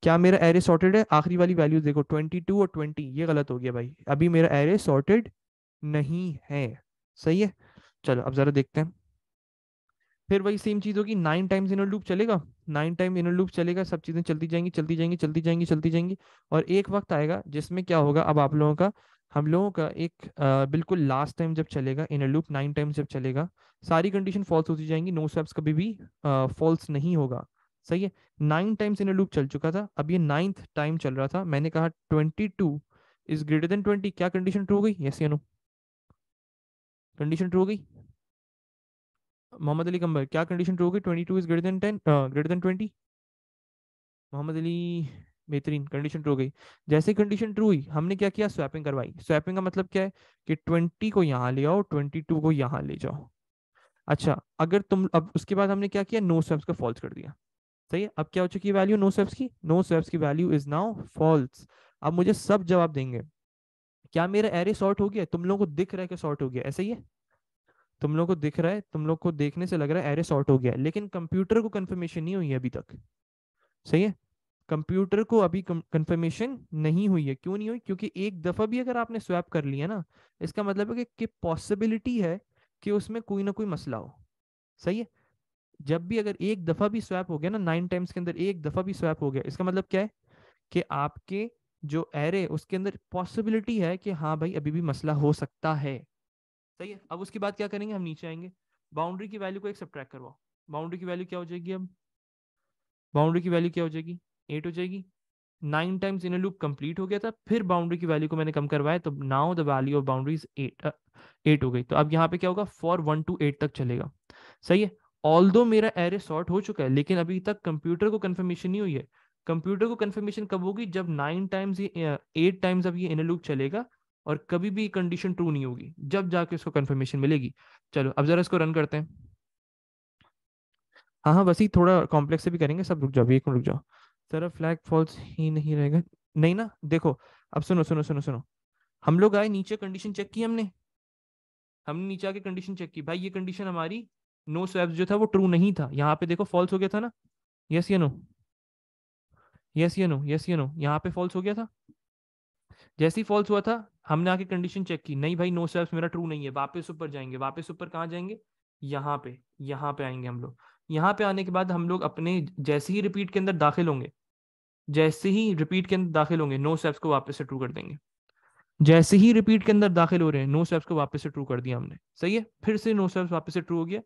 क्या मेरा एरे सॉर्टेड है आखिरी वाली वैल्यूज देखो टू और ट्वेंटी ये गलत हो गया भाई अभी मेरा एरे सॉर्टेड नहीं है सही है चलो अब जरा देखते हैं फिर वही सेम चीज होगी नाइन टाइम्स इनर लूप चलेगा नाइन टाइम इनर लूप चलेगा सब चीजें चलती जाएंगी चलती जाएंगी चलती जाएंगी चलती जाएंगी और एक वक्त आएगा जिसमें क्या होगा अब आप लोगों का हम लोगों का एक आ, बिल्कुल लास्ट टाइम जब चलेगा इनर लूप नाइन टाइम्स जब चलेगा सारी कंडीशन फॉल्स होती जाएंगी नो स्वेप्स कभी भी फॉल्स नहीं होगा सही है नाइन टाइम्स इन लूप चल चुका था अब ये नाइन्थ टाइम चल रहा था मैंने कहा twenty two is greater than twenty क्या कंडीशन ट्रू हो गई यस या नो कंडीशन ट्रू हो गई मोहम्मद अली कंबर क्या कंडीशन ट्रू हो गई twenty two is greater than ten greater than twenty Mohammad Ali बेहतरीन कंडीशन ट्रू हो गई जैसे कंडीशन ट्रू हुई हमने क्या किया स्वैपिंग करवाई स्वैपिंग का मतलब क्या है कि ट्वेंटी को यहाँ ले आओ ट्वेंटी टू को यहाँ ले जाओ अच्छा अगर तुम अब उसके बाद हमने क्या किया नो स्वैप्स का फॉल्स कर दिया सही है अब क्या हो चुकी है वैल्यू नो स्वेप्स की नो स्वेप्स की वैल्यू इज नाउ फॉल्स अब मुझे सब जवाब देंगे क्या मेरा एरे सॉर्ट हो गया तुम लोगों को दिख रहा है कि सॉर्ट हो गया ऐसा ही है तुम लोग को दिख रहा है तुम लोग को देखने से लग रहा है एरे सॉर्ट हो गया लेकिन कंप्यूटर को कंफर्मेशन नहीं हुई है अभी तक सही है कंप्यूटर को अभी कंफर्मेशन नहीं हुई है क्यों नहीं हुई क्योंकि एक दफा भी अगर आपने स्वैप कर लिया ना इसका मतलब है कि पॉसिबिलिटी है कि उसमें कोई ना कोई मसला हो सही है जब भी अगर एक दफा भी स्वैप हो गया ना नाइन टाइम्स के अंदर एक दफा भी स्वैप हो गया इसका मतलब क्या है कि आपके जो एरे उसके अंदर पॉसिबिलिटी है कि हाँ भाई अभी भी मसला हो सकता है सही है अब उसके बाद क्या करेंगे हम नीचे आएंगे बाउंड्री की वैल्यू को एक सब्ट्रैक्ट करवाओ बाउंड्री की वैल्यू क्या हो जाएगी अब बाउंड्री की वैल्यू क्या हो जाएगी एट हो जाएगी nine times in loop complete हो गया था फिर बाउंड्री की वैल्यू को मैंने कम करवाया तो now the value of boundaries eight eight हो गई तो अब यहाँ पे क्या होगा फॉर वन टू एट तक चलेगा सही है ऑल दो मेरा एरे सॉर्ट हो चुका है लेकिन अभी तक कंप्यूटर को कंफर्मेशन नहीं हुई है कंप्यूटर को कंफर्मेशन कब होगी जब नाइन टाइम्स एट टाइम्स अब ये इनर चलेगा और कभी भी कंडीशन ट्रू नहीं होगी जब जाके उसको कंफर्मेशन मिलेगी चलो अब जरा इसको रन करते हैं हाँ हाँ बस ही थोड़ा कॉम्प्लेक्स से भी करेंगे सब रुक जाओ एक रुक जाओ सर फ्लैग फॉल्स ही नहीं रहेगा नहीं ना देखो अब सुनो सुनो सुनो सुनो हम लोग आए नीचे कंडीशन चेक की हमने हमने नीचे आके कंडीशन चेक की भाई ये कंडीशन हमारी नो स्वैप्स जो था वो ट्रू नहीं था यहाँ पे देखो फॉल्स हो गया था ना यस ये नो यस ये नो यस ये नो यहाँ पे फॉल्स हो गया था जैसे ही फॉल्स हुआ था हमने आके कंडीशन चेक की नहीं भाई नो स्वैप्स मेरा ट्रू नहीं है वापस ऊपर जाएंगे वापस ऊपर कहाँ जाएंगे यहाँ पे यहाँ पे आएंगे हम लोग यहाँ पे आने के बाद हम लोग अपने जैसे ही रिपीट के अंदर दाखिल होंगे जैसे ही रिपीट के अंदर दाखिल होंगे नो स्वेप्स को वापस से ट्रू कर देंगे जैसे ही रिपीट के अंदर दाखिल हो रहे हैं नो स्टेप्स को वापस से ट्रू कर दिया हमने सही है फिर से नो स्टेप्स वापस से ट्रू हो गया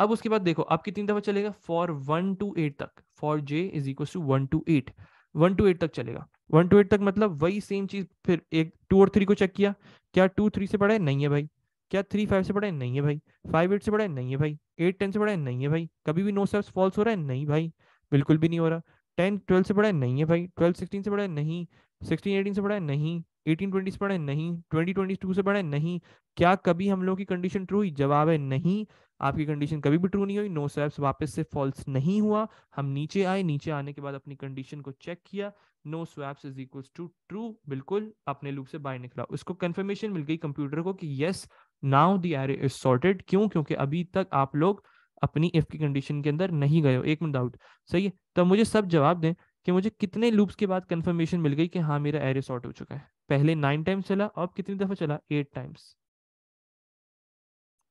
अब उसके बाद देखो आप कितनी दफा चलेगा फॉर वन टू एट तक for J is equal to one two eight one two eight तक चलेगा वन टू एट तक मतलब वही सेम चीज फिर एक टू और थ्री को चेक किया क्या टू थ्री से पढ़ा है नहीं है भाई क्या थ्री फाइव से पढ़ा है नहीं है भाई फाइव एट से पढ़ा है नहीं है भाई एट टेन से पढ़ा है नहीं है भाई कभी भी नो सेल्स फॉल्स हो रहा है नहीं भाई बिल्कुल भी नहीं हो रहा टेन ट्वेल्व से पढ़ा है नहीं है भाई ट्वेल्व सिक्सटीन से पढ़ा है नहीं सिक्सटीन एटीन से पढ़ा है नहीं एटीन ट्वेंटी से पढ़ा है नहीं ट्वेंटी ट्वेंटी टू से पढ़ा है नहीं क्या कभी हम लोग की कंडीशन ट्रू हुई जवाब है नहीं आपकी कंडीशन कभी भी ट्रू नहीं हुई नो स्वैप्स वापस से फॉल्स नहीं हुआ हम नीचे आए नीचे आने के बाद अपनी कंडीशन को चेक किया no swaps is equal to true बिल्कुल अपने लूप से बाहर निकला उसको कंफर्मेशन मिल गई कंप्यूटर को कि yes now the array is sorted क्यों क्योंकि अभी तक आप लोग अपनी इफ की कंडीशन के अंदर नहीं गए हो एक मिनट डाउट सही है तो मुझे सब जवाब दें कि मुझे कितने लूप्स के बाद कंफर्मेशन मिल गई कि हाँ मेरा एरे सॉर्ट हो चुका है पहले नाइन टाइम्स चला अब कितनी दफा चला एट टाइम्स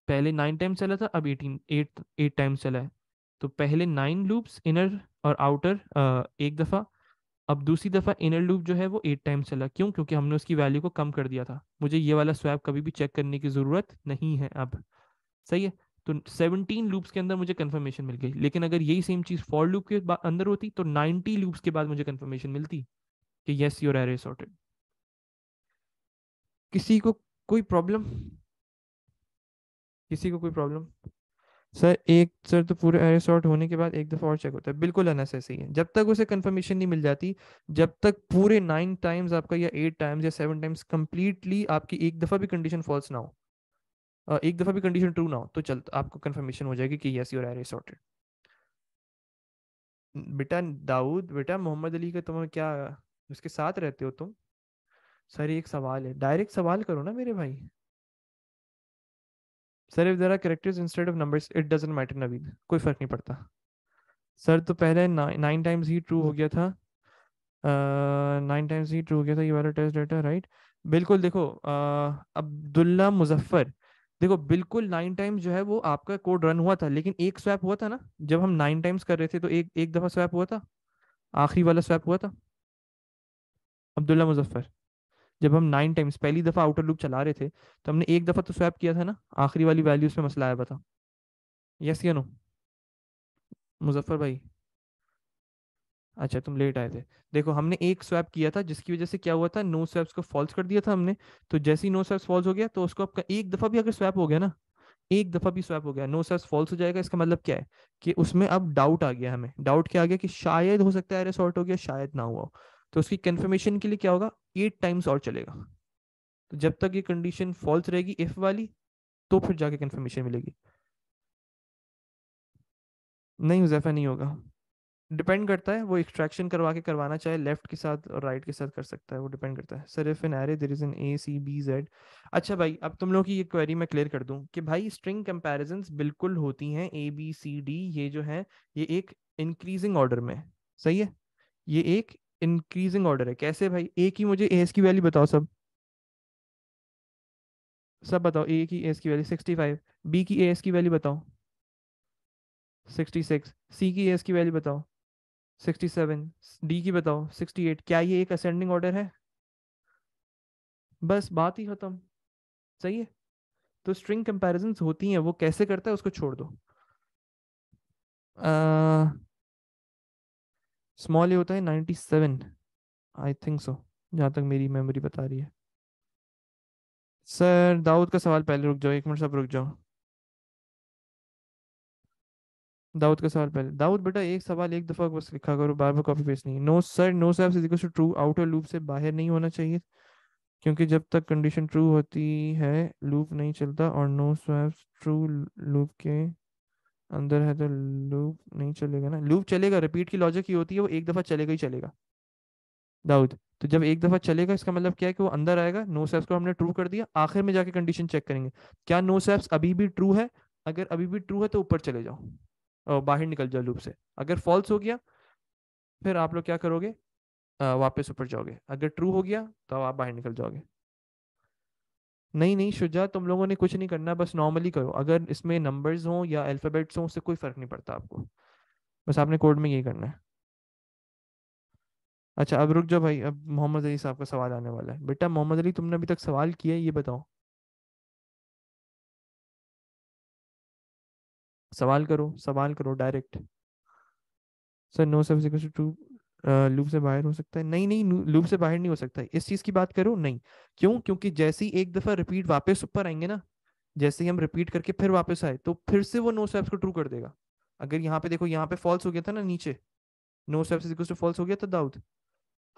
पहले नाइन टाइम चला था अब एटीन एट एट टाइम चला है तो पहले नाइन लूप्स इनर और आउटर एक दफ़ा अब दूसरी दफ़ा इनर लूप जो है वो एट टाइम चला क्यों क्योंकि हमने उसकी वैल्यू को कम कर दिया था मुझे ये वाला स्वैप कभी भी चेक करने की ज़रूरत नहीं है अब सही है तो 17 लूप्स के अंदर मुझे कंफर्मेशन मिल गई लेकिन अगर यही सेम चीज़ फॉर लूप के अंदर होती तो 90 लूप्स के बाद मुझे कंफर्मेशन मिलती कि येस योर एरे सॉर्टेड किसी को कोई प्रॉब्लम किसी को कोई प्रॉब्लम सर एक सर तो पूरे एरे सॉर्ट होने के बाद एक दफ़ा और चेक होता है बिल्कुल अनस ऐसे ही है जब तक उसे कंफर्मेशन नहीं मिल जाती जब तक पूरे नाइन टाइम्स आपका या एट टाइम्स या सेवन टाइम्स कंप्लीटली आपकी एक दफ़ा भी कंडीशन फॉल्स ना हो एक दफ़ा भी कंडीशन ट्रू ना हो तो चल आपको कंफर्मेशन हो जाएगी कि यस योर एरे सॉर्टेड बेटा दाऊद बेटा मोहम्मद अली का तुम्हें क्या उसके साथ रहते हो तुम सर एक सवाल है डायरेक्ट सवाल करो ना मेरे भाई sir if there are characters instead of numbers it doesn't matter Naveen कोई फर्क नहीं पड़ता सर तो पहले नाइन टाइम्स ही ट्रू हो गया था नाइन टाइम्स ही ट्रू हो गया था ये वाला टेस्ट डेटा राइट बिल्कुल देखो अब्दुल्ला मुजफ्फर देखो बिल्कुल नाइन टाइम्स जो है वो आपका कोड रन हुआ था लेकिन एक स्वैप हुआ था ना जब हम नाइन टाइम्स कर रहे थे तो एक एक दफ़ा स्वैप हुआ था आखिरी वाला स्वैप हुआ था अब्दुल्ला मुजफ्फर जब हम नाइन टाइम्स पहली दफ़ा आउटर लूप चला रहे थे तो हमने एक दफ़ा तो स्वैप किया था ना आखिरी वाली वैल्यूज पे मसला आया था यस या नो मुजफ्फर भाई अच्छा तुम लेट आए थे देखो हमने एक स्वैप किया था जिसकी वजह से क्या हुआ था नो स्वैप्स को फॉल्स कर दिया था हमने तो जैसे ही नो स्वैप्स फॉल्स हो गया तो उसको आपका एक दफ़ा भी अगर स्वैप हो गया ना एक दफ़ा भी स्वैप हो गया नो स्वैप्स फॉल्स हो जाएगा इसका मतलब क्या है कि उसमें अब डाउट आ गया हमें डाउट क्या आ गया कि शायद हो सकता है अरे सॉर्ट हो गया शायद ना हुआ तो उसकी कन्फर्मेशन के लिए क्या होगा एट टाइम्स और चलेगा तो जब तक ये कंडीशन फॉल्स रहेगी इफ वाली तो फिर जाके कन्फर्मेशन मिलेगी नहीं मुजैफा नहीं होगा डिपेंड करता है वो एक्सट्रैक्शन करवा के करवाना चाहे लेफ्ट के साथ और राइट के साथ कर सकता है वो डिपेंड करता है sir if an array there is an A C B Z अच्छा भाई अब तुम लोगों की ये क्वेरी मैं क्लियर कर दूं कि भाई स्ट्रिंग कंपेरिजन बिल्कुल होती हैं ए बी सी डी ये जो है ये एक इंक्रीजिंग ऑर्डर में सही है ये एक इंक्रीजिंग ऑर्डर है कैसे भाई ए की मुझे एस की वैल्यू बताओ सब सब बताओ ए की एस की वैल्यू सिक्सटी फाइव बी की एस की वैल्यू बताओ सिक्सटी सिक्स सी की एस की वैल्यू बताओ सिक्सटी सेवन डी की बताओ सिक्सटी एट क्या ये एक असेंडिंग ऑर्डर है बस बात ही खत्म सही है तो स्ट्रिंग कंपेरिजन होती हैं वो कैसे करता है उसको छोड़ दो आ... स्मॉल ए होता है ninety seven I think so जहाँ तक मेरी मेमोरी बता रही है सर दाऊद का सवाल पहले रुक जाओ एक मिनट सब रुक जाओ दाऊद का सवाल पहले दाऊद बेटा एक सवाल एक दफा बस लिखा करो बार बार कॉपी पेस्ट नहीं no sir no sir is to true outer loop से बाहर नहीं होना चाहिए क्योंकि जब तक कंडीशन ट्रू होती है लूप नहीं चलता और नो स्वैप्स ट्रू लूप के अंदर है तो लूप नहीं चलेगा ना लूप चलेगा रिपीट की लॉजिक ही होती है वो एक दफ़ा चलेगा ही चलेगा दाऊद तो जब एक दफ़ा चलेगा इसका मतलब क्या है कि वो अंदर आएगा नो सेप्स को हमने ट्रू कर दिया आखिर में जाके कंडीशन चेक करेंगे क्या नो सेप्स अभी भी ट्रू है अगर अभी भी ट्रू है तो ऊपर चले जाओ और बाहर निकल जाओ लूप से अगर फॉल्स हो गया फिर आप लोग क्या करोगे वापस ऊपर जाओगे अगर ट्रू हो गया तो आप बाहर निकल जाओगे नहीं नहीं शुजा तुम लोगों ने कुछ नहीं करना बस नॉर्मली करो अगर इसमें नंबर्स हों या अल्फ़ाबेट्स हों उससे कोई फ़र्क नहीं पड़ता आपको बस आपने कोड में यही करना है अच्छा अब रुक जाओ भाई अब मोहम्मद अली साहब का सवाल आने वाला है बेटा मोहम्मद अली तुमने अभी तक सवाल किया है ये बताओ सवाल करो सवाल करो direct sir no sir to loop से बाहर हो सकता है नहीं नहीं लूप से बाहर नहीं हो सकता है इस चीज की बात करो नहीं क्यों क्योंकि जैसे ही एक दफा रिपीट वापस ऊपर आएंगे ना जैसे ही हम रिपीट करके फिर वापस आए तो फिर से वो नो स्वेप्स को ट्रू कर देगा अगर यहाँ पे देखो यहाँ पे फॉल्स हो गया था ना नीचे no swaps is to false हो गया था दाउद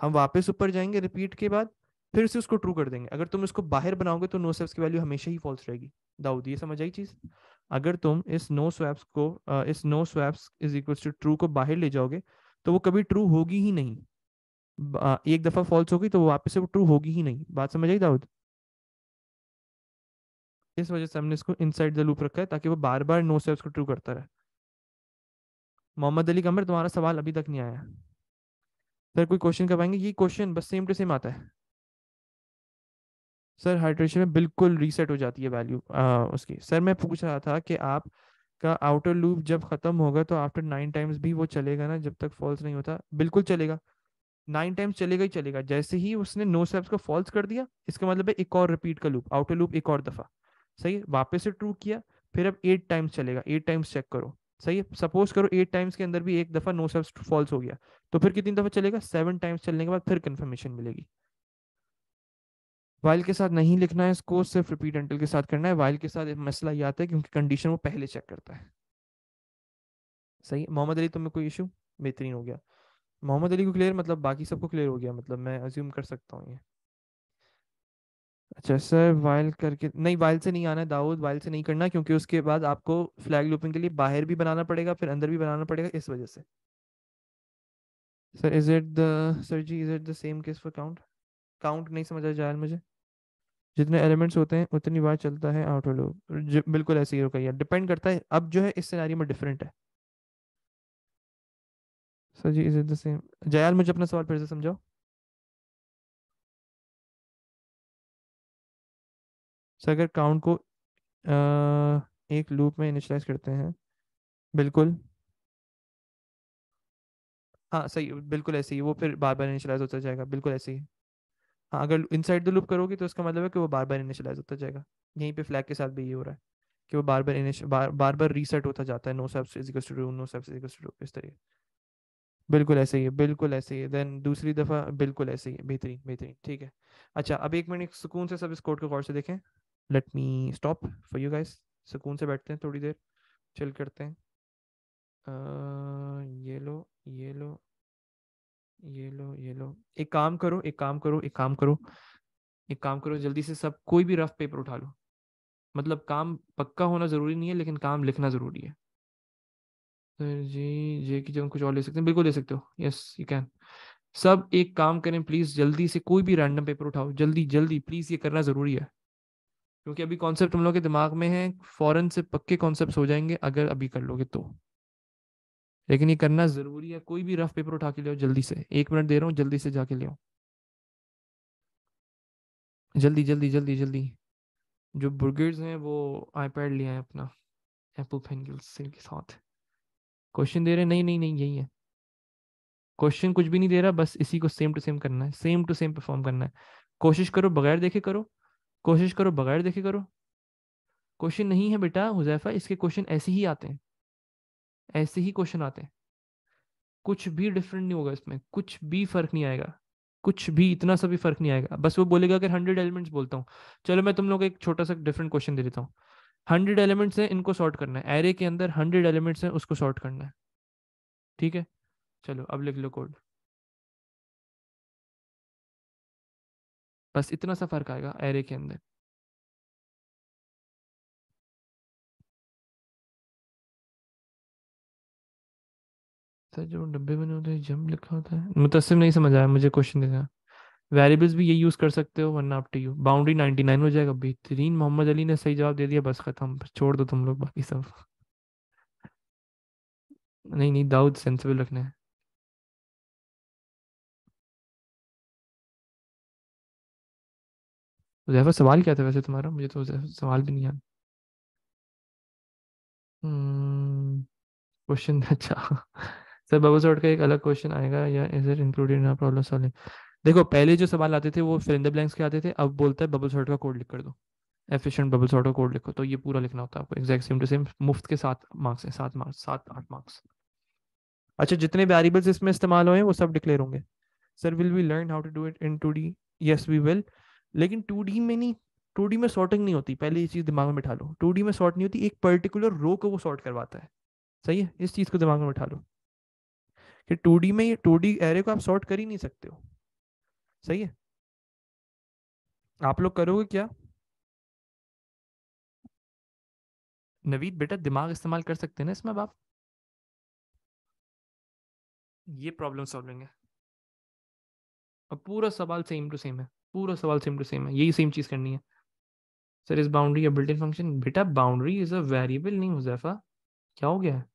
हम वापस ऊपर जाएंगे रिपीट के बाद फिर से उसको ट्रू कर देंगे अगर तुम इसको बाहर बनाओगे तो नो स्वेप्स की वैल्यू हमेशा ही फॉल्स रहेगी दाऊद ये समझ आई चीज अगर तुम इस नो स्वैप्स को इस no swaps is equal to true को बाहर ले जाओगे तो वो कभी ट्रू होगी ही नहीं एक दफा फॉल्स होगी तो वो वापस से वो ट्रू होगी ही नहीं बात समझ आई दाऊद इस वजह से हमने इसको इनसाइड द लूप रखा है ताकि वो बार बार नो से उसको ट्रू करता रहे मोहम्मद अली कमर तुम्हारा सवाल अभी तक नहीं आया सर कोई क्वेश्चन कर पाएंगे ये क्वेश्चन बस सेम टू सेम आता है सर हाइड्रेशन में बिल्कुल रीसेट हो जाती है वैल्यू उसकी सर मैं पूछ रहा था कि आप का आउटर लूप जब खत्म होगा तो आफ्टर नाइन टाइम्स भी वो चलेगा ना जब तक फॉल्स नहीं होता बिल्कुल चलेगा नाइन टाइम्स चलेगा ही चलेगा जैसे ही उसने नो स्टेप्स को फॉल्स कर दिया इसका मतलब है एक और रिपीट का लूप आउटर लूप एक और दफ़ा सही है वापस से ट्रू किया फिर अब एट टाइम्स चलेगा एट टाइम्स चेक करो सही है सपोज करो एट टाइम्स के अंदर भी एक दफ़ा नो स्टेप्स फॉल्स हो गया तो फिर कितनी दफ़ा चलेगा सेवन टाइम्स चलने के बाद फिर कंफर्मेशन मिलेगी वाइल के साथ नहीं लिखना है इसको सिर्फ रिपीट एंटल के साथ करना है वाइल के साथ मसला ये आता है क्योंकि कंडीशन वो पहले चेक करता है सही मोहम्मद अली तुम्हें कोई इशू बेहतरीन हो गया मोहम्मद अली को क्लियर मतलब बाकी सबको क्लियर हो गया मतलब मैं अज्यूम कर सकता हूँ ये अच्छा सर वाइल करके नहीं वाइल से नहीं आना है दाऊद वाइल से नहीं करना क्योंकि उसके बाद आपको फ्लैग लूपिंग के लिए बाहर भी बनाना पड़ेगा फिर अंदर भी बनाना पड़ेगा इस वजह से sir is it the sir ji is it the same case for count count नहीं समझा जा रहा मुझे जितने एलिमेंट्स होते हैं उतनी बार चलता है आउटर लूप बिल्कुल ऐसे ही रुका डिपेंड करता है अब जो है इस सिनारी में डिफरेंट है sir ji is it the same जयाल मुझे अपना सवाल फिर से समझाओ सर अगर काउंट को आ, एक लूप में इनिशलाइज करते हैं बिल्कुल हाँ सही बिल्कुल ऐसे ही वो फिर बार बार इनिशलाइज होता जाएगा बिल्कुल ऐसे ही हाँ अगर इनसाइड द लूप करोगे तो इसका मतलब है कि वो बार बार इनिशलाइज होता जाएगा यहीं पे फ्लैग के साथ भी ये हो रहा है कि वो बार बार इनिश बार बार बार रीसेट होता जाता है no swaps is equals to true no swaps is equals to इस तरीके बिल्कुल ऐसे ही है बिल्कुल ऐसे ही है देन दूसरी दफ़ा बिल्कुल ऐसे ही है बेहतरीन बेहतरीन ठीक है अच्छा अब एक मिनट सुकून से सब इस कोड को गौर से देखें let me stop for you guys सुकून से बैठते हैं थोड़ी देर चिल करते हैं आ, ये लो ये लो ये लो ये लो एक काम करो एक काम करो एक काम करो एक काम करो जल्दी से सब कोई भी रफ पेपर उठा लो मतलब काम पक्का होना ज़रूरी नहीं है लेकिन काम लिखना ज़रूरी है सर तो जी जे की जब कुछ और ले सकते हैं बिल्कुल ले सकते हो यस यू कैन सब एक काम करें प्लीज़ जल्दी से कोई भी रैंडम पेपर उठाओ जल्दी जल्दी प्लीज़ ये करना ज़रूरी है क्योंकि अभी कॉन्सेप्ट हम लोग के दिमाग में है फॉरन से पक्के कॉन्सेप्ट हो जाएंगे अगर अभी कर लोगे तो लेकिन ये करना जरूरी है कोई भी रफ पेपर उठा के लियो जल्दी से एक मिनट दे रहा हूँ जल्दी से जाके लियो जल्दी जल्दी जल्दी जल्दी जो बुर्गर्स हैं वो आईपैड लिया है अपना एप्पल पेंसिल के साथ क्वेश्चन दे रहे नहीं नहीं नहीं यही है क्वेश्चन कुछ भी नहीं दे रहा बस इसी को सेम टू सेम करना है सेम टू सेम परफॉर्म करना है कोशिश करो बगैर देखे करो कोशिश करो बगैर देखे करो क्वेश्चन नहीं है बेटा हुजैफा इसके क्वेश्चन ऐसे ही आते हैं ऐसे ही क्वेश्चन आते हैं कुछ भी डिफरेंट नहीं होगा इसमें कुछ भी फर्क नहीं आएगा कुछ भी इतना सा भी फर्क नहीं आएगा बस वो बोलेगा अगर हंड्रेड एलिमेंट्स बोलता हूँ चलो मैं तुम लोग एक छोटा सा डिफरेंट क्वेश्चन दे देता हूँ हंड्रेड एलिमेंट्स हैं इनको सॉर्ट करना है एरे के अंदर हंड्रेड एलिमेंट्स हैं उसको सॉर्ट करना है ठीक है चलो अब लिख लो कोड बस इतना सा फर्क आएगा एरे के अंदर सर जो डब्बे बने होते हैं जम लिखा होता है मुतसिम नहीं समझ आया मुझे क्वेश्चन देखा वेरिएबल्स भी ये यूज़ कर सकते हो वरना अपटी यू बाउंड्री 99 हो जाएगा बेहतरीन मोहम्मद अली ने सही जवाब दे दिया बस ख़त्म छोड़ दो तुम लोग बाकी सब नहीं नहीं दाऊद सेंसिबल रखना है जैफा सवाल क्या था वैसे तुम्हारा मुझे तो सवाल भी नहीं याद क्वेश्चन हम्म, अच्छा सर बबल सॉर्ट का एक अलग क्वेश्चन आएगा या is it included in problem solving देखो पहले जो सवाल आते थे वो फिलिंडर ब्लैंक्स के आते थे अब बोलता है बबल सॉर्ट का कोड लिख कर दो एफिशिएंट बबल सॉर्ट का कोड लिखो तो ये पूरा लिखना होता है आपको एग्जैक्ट सेम टू सेम मुफ्त के सात मार्क्स हैं सात मार्क्स सात आठ मार्क्स अच्छा जितने वेरिएबल्स इसमें इस्तेमाल हुए हैं वो सब डिक्लेयर होंगे sir will we learn how to do it in two D yes we will लेकिन टू डी में नहीं टू डी में सॉर्टिंग नहीं होती पहले ये चीज़ दिमाग में बिठा लो टू डी में सॉर्ट नहीं होती एक पर्टिकुलर रो को वो सॉर्ट करवाता है सही है इस चीज़ को दिमाग में बिठा लो कि टू में ये डी एरे को आप सॉर्ट कर ही नहीं सकते हो सही है आप लोग करोगे क्या नवीद बेटा दिमाग इस्तेमाल कर सकते हैं ना इसमें अब आप ये प्रॉब्लम सॉल्विंग है अब पूरा सवाल सेम टू सेम है पूरा सवाल सेम टू सेम है यही सेम चीज़ करनी है सर इस बाउंड्री या बिल्ट इन फंक्शन बेटा बाउंड्री इज़ अ वेरिएबल नहीं मुजैफा क्या हो गया है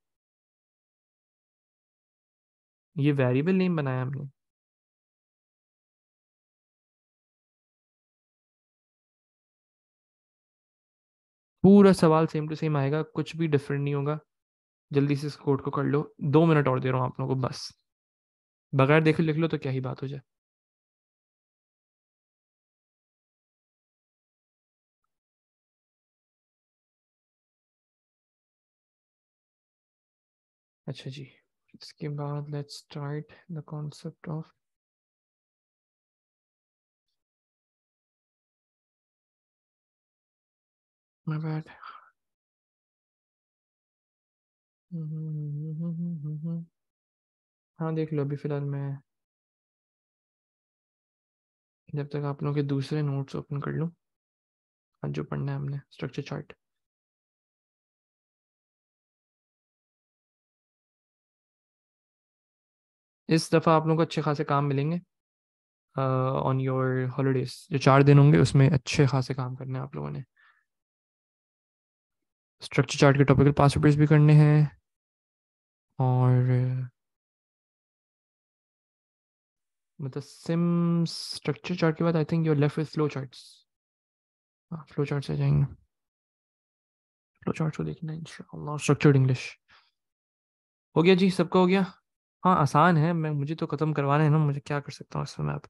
ये वेरिएबल नेम बनाया हमने पूरा सवाल सेम टू सेम आएगा कुछ भी डिफरेंट नहीं होगा जल्दी से इस कोड को कर लो दो मिनट और दे रहा हूँ आप लोगों को बस बगैर देख लिख लो तो क्या ही बात हो जाए अच्छा जी इसके बाद let's start the concept of My bad. हाँ देख लो अभी फिलहाल मैं जब तक आप लोगों के दूसरे नोट्स ओपन कर लूँ आज जो पढ़ना है हमने स्ट्रक्चर चार्ट इस दफ़ा आप लोगों को अच्छे खासे काम मिलेंगे ऑन योर हॉलीडेज जो चार दिन होंगे उसमें अच्छे खासे काम करने हैं आप लोगों ने स्ट्रक्चर चार्ट के टॉपिकल पास पेपर्स भी करने हैं और मतलब सिम स्ट्रक्चर चार्ट के बाद I think your left with flow charts flow chart आ जाएंगे फ्लो चार्ट को देखना इंशाल्लाह स्ट्रक्चर्ड इंग्लिश हो गया जी सबका हो गया हाँ आसान है मैं मुझे तो ख़त्म करवाना है ना मुझे क्या कर सकता हूँ इसमें मैं आप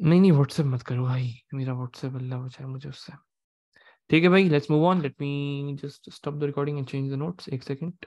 नहीं नहीं व्हाट्सएप मत करो भाई मेरा व्हाट्सएप अल्लाह हो जाए मुझे उससे ठीक है भाई let's move on let me just stop the recording and change the notes एक सेकेंड